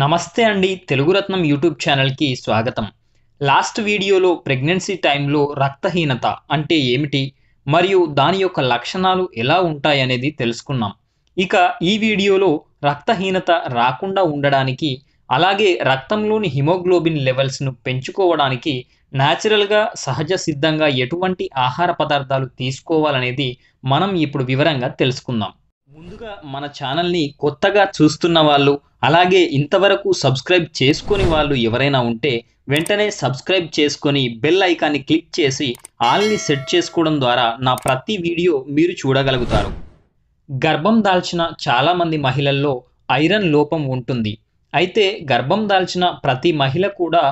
నమస్తే అండి తెలుగు రత్నం యూట్యూబ్ ఛానల్కి స్వాగతం లాస్ట్ వీడియోలో ప్రెగ్నెన్సీ టైంలో రక్తహీనత అంటే ఏమిటి మరియు దాని యొక్క లక్షణాలు ఎలా ఉంటాయనేది తెలుసుకున్నాం ఇక ఈ వీడియోలో రక్తహీనత రాకుండా ఉండడానికి అలాగే రక్తంలోని హిమోగ్లోబిన్ లెవెల్స్ను పెంచుకోవడానికి న్యాచురల్గా సహజ సిద్ధంగా ఎటువంటి ఆహార పదార్థాలు తీసుకోవాలనేది మనం ఇప్పుడు వివరంగా తెలుసుకుందాం ముందుగా మన ఛానల్ని కొత్తగా చూస్తున్న వాళ్ళు అలాగే ఇంతవరకు సబ్స్క్రైబ్ చేసుకుని వాళ్ళు ఎవరైనా ఉంటే వెంటనే సబ్స్క్రైబ్ చేసుకొని బెల్ ఐకాన్ని క్లిక్ చేసి ఆల్ని సెట్ చేసుకోవడం ద్వారా నా ప్రతి వీడియో మీరు చూడగలుగుతారు గర్భం దాల్చిన చాలామంది మహిళల్లో ఐరన్ లోపం ఉంటుంది అయితే గర్భం దాల్చిన ప్రతి మహిళ కూడా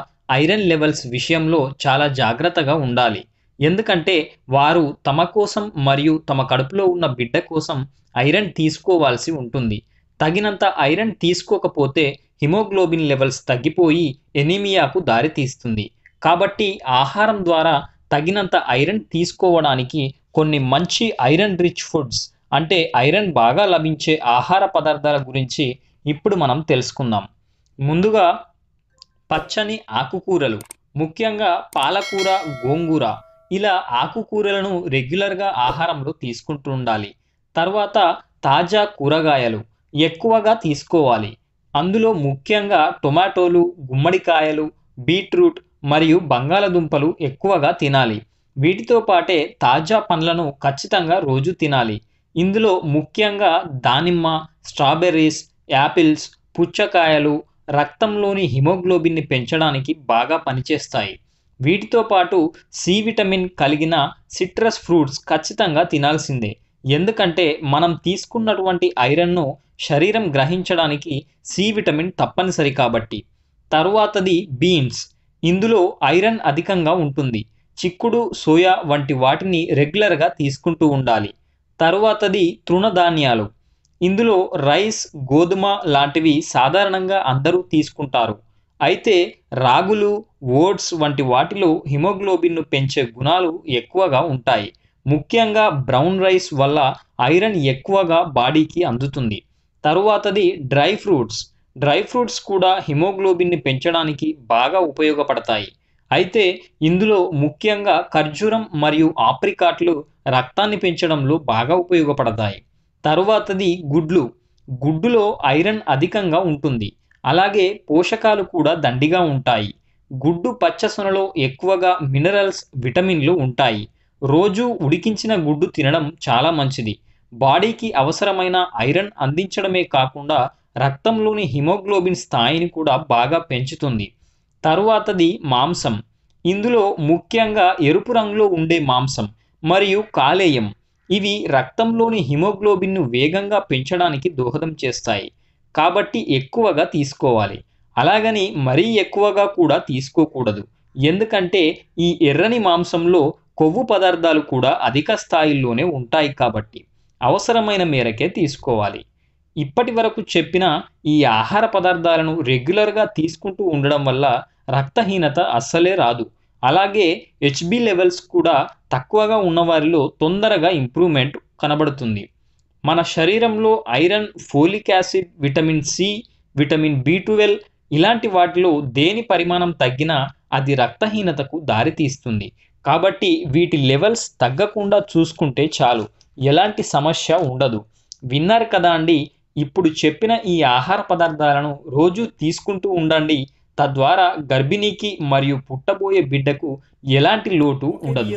ఐరన్ లెవెల్స్ విషయంలో చాలా జాగ్రత్తగా ఉండాలి ఎందుకంటే వారు తమ కోసం మరియు తమ కడుపులో ఉన్న బిడ్డ కోసం ఐరన్ తీసుకోవాల్సి ఉంటుంది తగినంత ఐరన్ తీసుకోకపోతే హిమోగ్లోబిన్ లెవెల్స్ తగ్గిపోయి ఎనీమియాకు దారితీస్తుంది కాబట్టి ఆహారం ద్వారా తగినంత ఐరన్ తీసుకోవడానికి కొన్ని మంచి ఐరన్ రిచ్ ఫుడ్స్ అంటే ఐరన్ బాగా లభించే ఆహార పదార్థాల గురించి ఇప్పుడు మనం తెలుసుకుందాం ముందుగా పచ్చని ఆకుకూరలు ముఖ్యంగా పాలకూర గోంగూర ఇలా ఆకుకూరలను రెగ్యులర్గా ఆహారంలో తీసుకుంటూ ఉండాలి తర్వాత తాజా కూరగాయలు ఎక్కువగా తీసుకోవాలి అందులో ముఖ్యంగా టొమాటోలు గుమ్మడికాయలు బీట్రూట్ మరియు బంగాళదుంపలు ఎక్కువగా తినాలి వీటితో పాటే తాజా పండ్లను ఖచ్చితంగా రోజు తినాలి ఇందులో ముఖ్యంగా దానిమ్మ స్ట్రాబెర్రీస్ యాపిల్స్ పుచ్చకాయలు రక్తంలోని హిమోగ్లోబిన్ని పెంచడానికి బాగా పనిచేస్తాయి వీటితో పాటు సి విటమిన్ కలిగిన సిట్రస్ ఫ్రూట్స్ ఖచ్చితంగా తినాల్సిందే ఎందుకంటే మనం తీసుకున్నటువంటి ఐరన్ను శరీరం గ్రహించడానికి సి విటమిన్ తప్పనిసరి కాబట్టి తరువాతది బీన్స్ ఇందులో ఐరన్ అధికంగా ఉంటుంది చిక్కుడు సోయా వంటి వాటిని రెగ్యులర్గా తీసుకుంటూ ఉండాలి తరువాతది తృణధాన్యాలు ఇందులో రైస్ గోధుమ లాంటివి సాధారణంగా అందరూ తీసుకుంటారు అయితే రాగులు ఓట్స్ వంటి వాటిలో హిమోగ్లోబిన్ను పెంచే గుణాలు ఎక్కువగా ఉంటాయి ముఖ్యంగా బ్రౌన్ రైస్ వల్ల ఐరన్ ఎక్కువగా బాడీకి అందుతుంది తరువాతది డ్రై ఫ్రూట్స్ డ్రై ఫ్రూట్స్ కూడా హిమోగ్లోబిన్ని పెంచడానికి బాగా ఉపయోగపడతాయి అయితే ఇందులో ముఖ్యంగా ఖర్జూరం మరియు ఆప్రికాట్లు రక్తాన్ని పెంచడంలో బాగా ఉపయోగపడతాయి తరువాతది గుడ్లు గుడ్డులో ఐరన్ అధికంగా ఉంటుంది అలాగే పోషకాలు కూడా దండిగా ఉంటాయి గుడ్డు పచ్చసొనలో ఎక్కువగా మినరల్స్ విటమిన్లు ఉంటాయి రోజు ఉడికించిన గుడ్డు తినడం చాలా మంచిది బాడీకి అవసరమైన ఐరన్ అందించడమే కాకుండా రక్తంలోని హిమోగ్లోబిన్ స్థాయిని కూడా బాగా పెంచుతుంది తరువాతది మాంసం ఇందులో ముఖ్యంగా ఎరుపు రంగులో ఉండే మాంసం మరియు కాలేయం ఇవి రక్తంలోని హిమోగ్లోబిన్ను వేగంగా పెంచడానికి దోహదం చేస్తాయి కాబట్టి ఎక్కువగా తీసుకోవాలి అలాగని మరీ ఎక్కువగా కూడా తీసుకోకూడదు ఎందుకంటే ఈ ఎర్రని మాంసంలో కొవ్వు పదార్థాలు కూడా అధిక స్థాయిల్లోనే ఉంటాయి కాబట్టి అవసరమైన మేరకే తీసుకోవాలి ఇప్పటి వరకు చెప్పిన ఈ ఆహార పదార్థాలను రెగ్యులర్గా తీసుకుంటూ ఉండడం వల్ల రక్తహీనత అస్సలే రాదు అలాగే హెచ్బి లెవెల్స్ కూడా తక్కువగా ఉన్నవారిలో తొందరగా ఇంప్రూవ్మెంట్ కనబడుతుంది మన శరీరంలో iron folic acid vitamin C vitamin B twelve ఇలాంటి వాటిలో దేని పరిమాణం తగ్గినా అది రక్తహీనతకు దారితీస్తుంది కాబట్టి వీటి లెవెల్స్ తగ్గకుండా చూసుకుంటే చాలు ఎలాంటి సమస్య ఉండదు విన్నారు కదా అండి ఇప్పుడు చెప్పిన ఈ ఆహార పదార్థాలను రోజు తీసుకుంటూ ఉండండి తద్వారా గర్భిణీకి మరియు పుట్టబోయే బిడ్డకు ఎలాంటి లోటు ఉండదు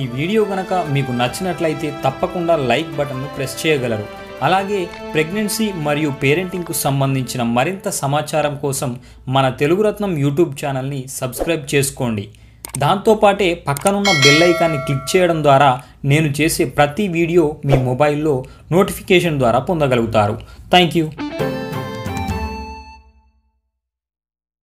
ఈ వీడియో కనుక మీకు నచ్చినట్లయితే తప్పకుండా లైక్ బటన్ను ప్రెస్ చేయగలరు అలాగే ప్రెగ్నెన్సీ మరియు పేరెంటింగ్కు సంబంధించిన మరింత సమాచారం కోసం మన తెలుగు రత్నం యూట్యూబ్ ఛానల్ని సబ్స్క్రైబ్ చేసుకోండి దాంతోపాటే పక్కనున్న బెల్లైకాన్ని ఐకాన్ని క్లిక్ చేయడం ద్వారా నేను చేసే ప్రతి వీడియో మీ మొబైల్లో నోటిఫికేషన్ ద్వారా పొందగలుగుతారు థ్యాంక్ యూ